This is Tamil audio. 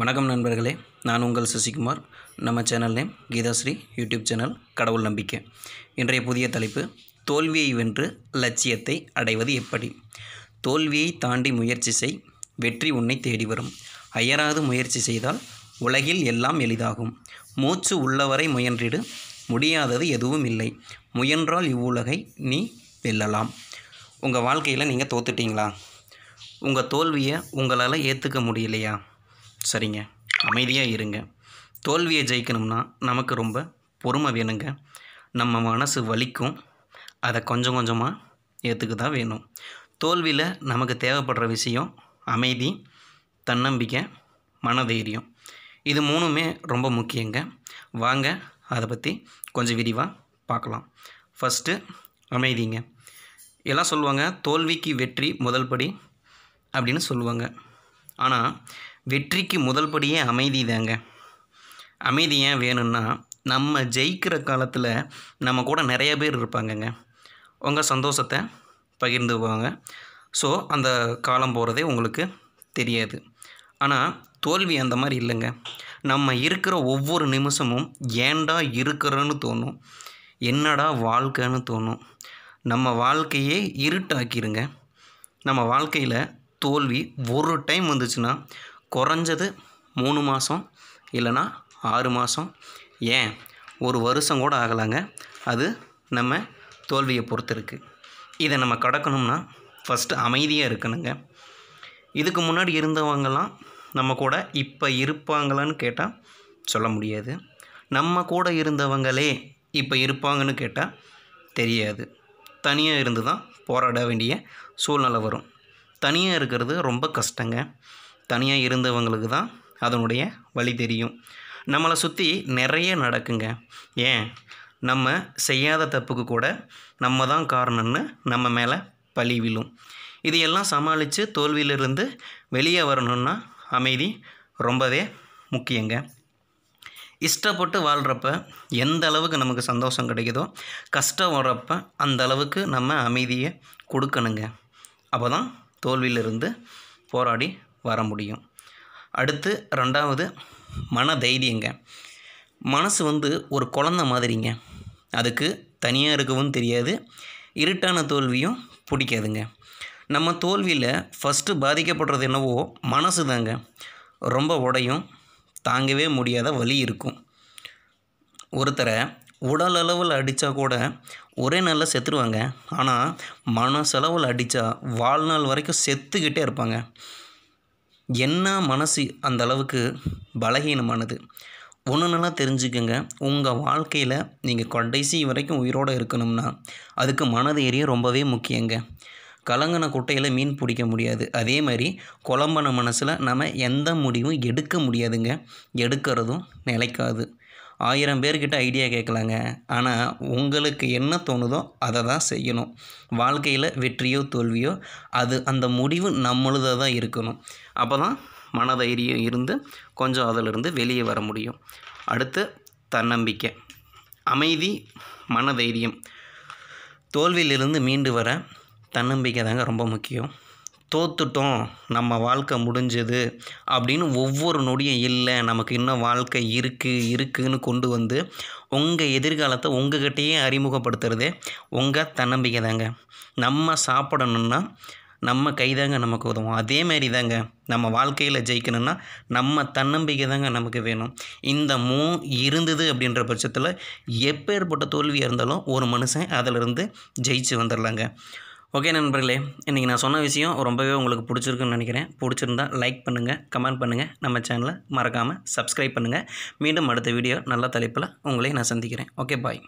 வணக்கம் நண்பர்களே நான் உங்கள் சசிகுமார் நம்ம channel name Geethashree YouTube channel கடவுள் நம்பிக்கை இன்றைய புதிய தலைப்பு தோல்வியை வென்று லட்சியத்தை அடைவது எப்படி தோல்வியை தாண்டி முயற்சி செய் வெற்றி உன்னை தேடி வரும் அயராது முயற்சி செய்தால் உலகில் எல்லாம் எளிதாகும் மூச்சு உள்ளவரை முயன்றிடு முடியாதது எதுவும் இல்லை முயன்றால் இவ்வுலகை நீ வெல்லலாம் உங்கள் வாழ்க்கையில் நீங்கள் தோத்துட்டீங்களா உங்கள் தோல்வியை உங்களால் ஏற்றுக்க முடியலையா சரிங்க அமைதியாக இருங்க தோல்வியை ஜெயிக்கணும்னா நமக்கு ரொம்ப பொறுமை வேணுங்க நம்ம மனசு வலிக்கும் அதை கொஞ்சம் கொஞ்சமாக ஏற்றுக்க தான் வேணும் தோல்வியில் நமக்கு தேவைப்படுற விஷயம் அமைதி தன்னம்பிக்கை மனதைரியம் இது மூணுமே ரொம்ப முக்கியங்க வாங்க அதை பற்றி கொஞ்சம் விரிவாக பார்க்கலாம் ஃபஸ்ட்டு அமைதிங்க எல்லாம் சொல்லுவாங்க தோல்விக்கு வெற்றி முதல் படி அப்படின்னு சொல்லுவாங்க ஆனால் வெற்றிக்கு முதல் படியே அமைதி தாங்க அமைதி ஏன் வேணும்னா நம்ம ஜெயிக்கிற காலத்தில் நம்ம கூட நிறைய பேர் இருப்பாங்கங்க உங்கள் சந்தோஷத்தை பகிர்ந்துக்குவாங்க ஸோ அந்த காலம் போகிறதே உங்களுக்கு தெரியாது ஆனால் தோல்வி அந்த மாதிரி இல்லைங்க நம்ம இருக்கிற ஒவ்வொரு நிமிஷமும் ஏண்டா இருக்கிறன்னு தோணும் என்னடா வாழ்க்கைன்னு தோணும் நம்ம வாழ்க்கையே இருட்டாக்கிடுங்க நம்ம வாழ்க்கையில் தோல்வி ஒரு டைம் வந்துச்சுன்னா குறைஞ்சது மூணு மாதம் இல்லைனா ஆறு மாதம் ஏன் ஒரு வருஷம் கூட ஆகலாங்க அது நம்ம தோல்வியை பொறுத்து இருக்குது இதை நம்ம கடக்கணும்னா ஃபஸ்ட்டு அமைதியாக இருக்கணுங்க இதுக்கு முன்னாடி இருந்தவங்கலாம் நம்ம கூட இப்போ இருப்பாங்களான்னு கேட்டால் சொல்ல முடியாது நம்ம கூட இருந்தவங்களே இப்போ இருப்பாங்கன்னு கேட்டால் தெரியாது தனியாக இருந்து தான் போராட வேண்டிய சூழ்நிலை வரும் தனியாக இருக்கிறது ரொம்ப கஷ்டங்க தனியாக இருந்தவங்களுக்கு தான் அதனுடைய வழி தெரியும் நம்மளை சுற்றி நிறைய நடக்குங்க ஏன் நம்ம செய்யாத தப்புக்கு கூட நம்ம தான் காரணம்னு நம்ம மேலே பழி விழும் இதையெல்லாம் சமாளித்து தோல்வியிலிருந்து வெளியே வரணும்னா அமைதி ரொம்பவே முக்கியங்க இஷ்டப்பட்டு வாழ்கிறப்ப எந்த அளவுக்கு நமக்கு சந்தோஷம் கிடைக்குதோ கஷ்டம் வர்றப்ப அந்த அளவுக்கு நம்ம அமைதியை கொடுக்கணுங்க அப்போ தான் தோல்வியிலிருந்து போராடி வர முடியும் அடுத்து ரெண்டாவது மன தைரியங்க மனசு வந்து ஒரு குழந்த மாதிரிங்க அதுக்கு தனியாக இருக்கவும் தெரியாது இருட்டான தோல்வியும் பிடிக்காதுங்க நம்ம தோல்வியில் ஃபஸ்ட்டு பாதிக்கப்படுறது என்னவோ மனசு தாங்க ரொம்ப உடையும் தாங்கவே முடியாத வலி இருக்கும் ஒருத்தரை உடல் அளவில் அடித்தா கூட ஒரே நாளில் செத்துருவாங்க ஆனால் மனசளவில் அடித்தா வாழ்நாள் வரைக்கும் செத்துக்கிட்டே இருப்பாங்க என்ன மனசு அந்த அளவுக்கு பலகீனமானது ஒன்று நல்லா தெரிஞ்சுக்கோங்க உங்கள் வாழ்க்கையில் நீங்கள் கடைசி வரைக்கும் உயிரோடு இருக்கணும்னா அதுக்கு மனதைரியம் ரொம்பவே முக்கியங்க கலங்கின குட்டையில் மீன் பிடிக்க முடியாது அதே மாதிரி குழம்பன மனசில் நம்ம எந்த முடிவும் எடுக்க முடியாதுங்க எடுக்கிறதும் நிலைக்காது ஆயிரம் பேர்கிட்ட ஐடியா கேட்கலாங்க ஆனால் உங்களுக்கு என்ன தோணுதோ அதை தான் செய்யணும் வாழ்க்கையில் வெற்றியோ தோல்வியோ அது அந்த முடிவு நம்மளுதாக தான் இருக்கணும் அப்போ தான் மனதைரியம் இருந்து கொஞ்சம் அதிலிருந்து வெளியே வர முடியும் அடுத்து தன்னம்பிக்கை அமைதி மனதைரியம் தோல்வியிலிருந்து மீண்டு வர தன்னம்பிக்கை தாங்க ரொம்ப முக்கியம் தோத்துட்டோம் நம்ம வாழ்க்கை முடிஞ்சது அப்படின்னு ஒவ்வொரு நொடியும் இல்லை நமக்கு இன்னும் வாழ்க்கை இருக்குது இருக்குதுன்னு கொண்டு வந்து உங்கள் எதிர்காலத்தை உங்ககிட்டயே அறிமுகப்படுத்துகிறதே உங்கள் தன்னம்பிக்கை தாங்க நம்ம சாப்பிடணுன்னா நம்ம கைதாங்க நமக்கு உதவும் அதேமாரி தாங்க நம்ம வாழ்க்கையில் ஜெயிக்கணும்னா நம்ம தன்னம்பிக்கை தாங்க நமக்கு வேணும் இந்த மூ இருந்தது அப்படின்ற பட்சத்தில் எப்பேற்பட்ட தோல்வியாக இருந்தாலும் ஒரு மனுஷன் அதிலிருந்து ஜெயிச்சு வந்துடலாங்க ஓகே நண்பர்களே இன்றைக்கி நான் சொன்ன விஷயம் ரொம்பவே உங்களுக்கு பிடிச்சிருக்குன்னு நினைக்கிறேன் பிடிச்சிருந்தால் லைக் பண்ணுங்கள் கமெண்ட் பண்ணுங்கள் நம்ம சேனலை மறக்காமல் சப்ஸ்கிரைப் பண்ணுங்கள் மீண்டும் அடுத்த வீடியோ நல்ல தலைப்பில் உங்களையும் நான் சந்திக்கிறேன் ஓகே பாய்